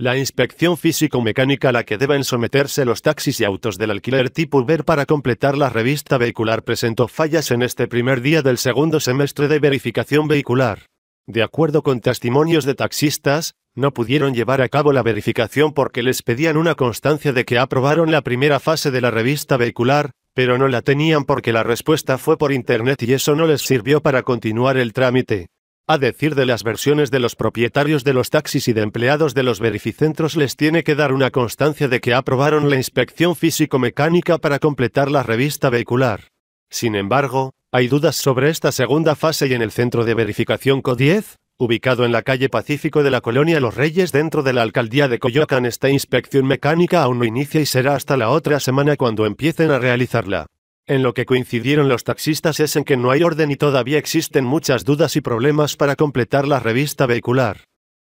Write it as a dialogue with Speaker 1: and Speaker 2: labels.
Speaker 1: la inspección físico-mecánica a la que deben someterse los taxis y autos del alquiler tipo Uber para completar la revista vehicular presentó fallas en este primer día del segundo semestre de verificación vehicular. De acuerdo con testimonios de taxistas, no pudieron llevar a cabo la verificación porque les pedían una constancia de que aprobaron la primera fase de la revista vehicular, pero no la tenían porque la respuesta fue por Internet y eso no les sirvió para continuar el trámite. A decir de las versiones de los propietarios de los taxis y de empleados de los verificentros les tiene que dar una constancia de que aprobaron la inspección físico-mecánica para completar la revista vehicular. Sin embargo, hay dudas sobre esta segunda fase y en el centro de verificación CO10, ubicado en la calle Pacífico de la colonia Los Reyes dentro de la alcaldía de Coyoacán, esta inspección mecánica aún no inicia y será hasta la otra semana cuando empiecen a realizarla. En lo que coincidieron los taxistas es en que no hay orden y todavía existen muchas dudas y problemas para completar la revista vehicular.